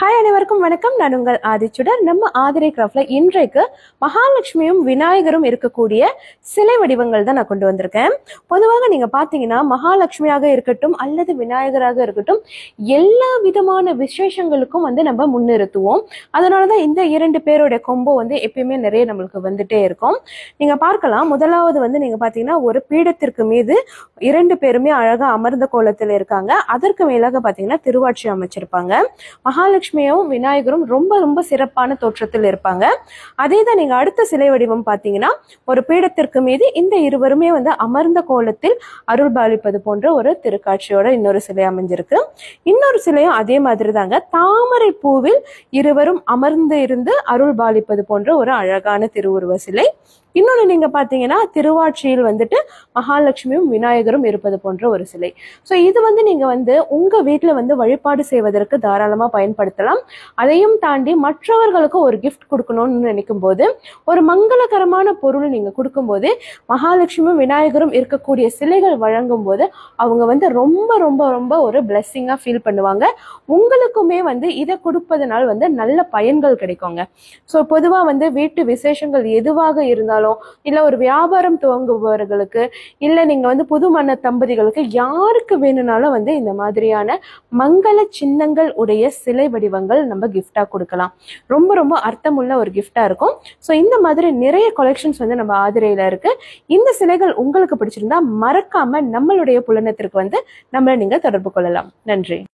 hi அனைவருக்கும் வணக்கம் நான் உங்கள் ஆதிச்சுடர் நம்ம ஆதிரை கிராஃப்ட்ல இன்றைக்கு மகாலட்சுமியும் விநாயகரும் இருக்கக்கூடிய சிலை வடிவங்கள் தான் நான் கொண்டு வந்திருக்கேன் பொதுவாக நீங்க பாத்தீங்கன்னா மகாலட்சுமியாக இருக்கட்டும் அல்லது விநாயகராக இருக்கட்டும் எல்லா விதமான விசேஷங்களுக்கும் வந்து நம்ம முன்னிறுத்துவோம் அதனாலதான் இந்த இரண்டு பேரோட கொம்போ வந்து எப்பயுமே நிறைய நம்மளுக்கு வந்துட்டே இருக்கும் நீங்க பார்க்கலாம் முதலாவது வந்து நீங்க பாத்தீங்கன்னா ஒரு பீடத்திற்கு மீது இரண்டு பேருமே அழகா அமர்ந்த கோலத்தில் இருக்காங்க அதற்கு மேலாக பாத்தீங்கன்னா திருவாட்சி அமைச்சிருப்பாங்க மகாலட்சுமி மகாலட்சுமியும் விநாயகரும் ரொம்ப ரொம்ப சிறப்பான தோற்றத்தில் இருப்பாங்க அதே தான் நீங்க அடுத்த சிலை வடிவம் பார்த்தீங்கன்னா ஒரு பீடத்திற்கு மீது இந்த இருவருமே வந்து அமர்ந்த கோலத்தில் அருள் பாலிப்பது போன்ற ஒரு திருக்காட்சியோட இன்னொரு சிலை அமைஞ்சிருக்கு இன்னொரு சிலையும் அதே மாதிரி தாங்க தாமரை பூவில் இருவரும் அமர்ந்து இருந்து அருள் பாலிப்பது போன்ற ஒரு அழகான திருவுருவ சிலை இன்னொன்று நீங்க பாத்தீங்கன்னா திருவாட்சியில் வந்துட்டு மகாலட்சுமியும் விநாயகரும் இருப்பது போன்ற ஒரு சிலை ஸோ இது வந்து நீங்க வந்து உங்க வீட்டில் வந்து வழிபாடு செய்வதற்கு தாராளமாக பயன்படுத்த பயன்படுத்தலாம் அதையும் தாண்டி மற்றவர்களுக்கு ஒரு கிஃப்ட் கொடுக்கணும்னு நினைக்கும் போது ஒரு மங்களகரமான பொருள் நீங்க கொடுக்கும்போது மகாலட்சுமியும் விநாயகரும் இருக்கக்கூடிய சிலைகள் வழங்கும் போது அவங்க வந்து ரொம்ப ரொம்ப ரொம்ப ஒரு பிளெஸ்ஸிங்காக ஃபீல் பண்ணுவாங்க உங்களுக்குமே வந்து இதை கொடுப்பதனால் வந்து நல்ல பயன்கள் கிடைக்குங்க ஸோ பொதுவாக வந்து வீட்டு விசேஷங்கள் எதுவாக இருந்தாலும் இல்லை ஒரு வியாபாரம் துவங்குபவர்களுக்கு இல்லை நீங்கள் வந்து புது மன தம்பதிகளுக்கு யாருக்கு வேணும்னாலும் வந்து இந்த மாதிரியான மங்கள சின்னங்கள் உடைய சிலை வடிவ வடிவங்கள் நம்ம கிஃப்டாக கொடுக்கலாம் ரொம்ப ரொம்ப அர்த்தமுள்ள ஒரு கிஃப்டாக இருக்கும் ஸோ இந்த மாதிரி நிறைய கொலெக்ஷன்ஸ் வந்து நம்ம ஆதிரையில் இருக்கு இந்த சிலைகள் உங்களுக்கு பிடிச்சிருந்தா மறக்காம நம்மளுடைய புலனத்திற்கு வந்து நம்மளை நீங்கள் தொடர்பு கொள்ளலாம் நன்றி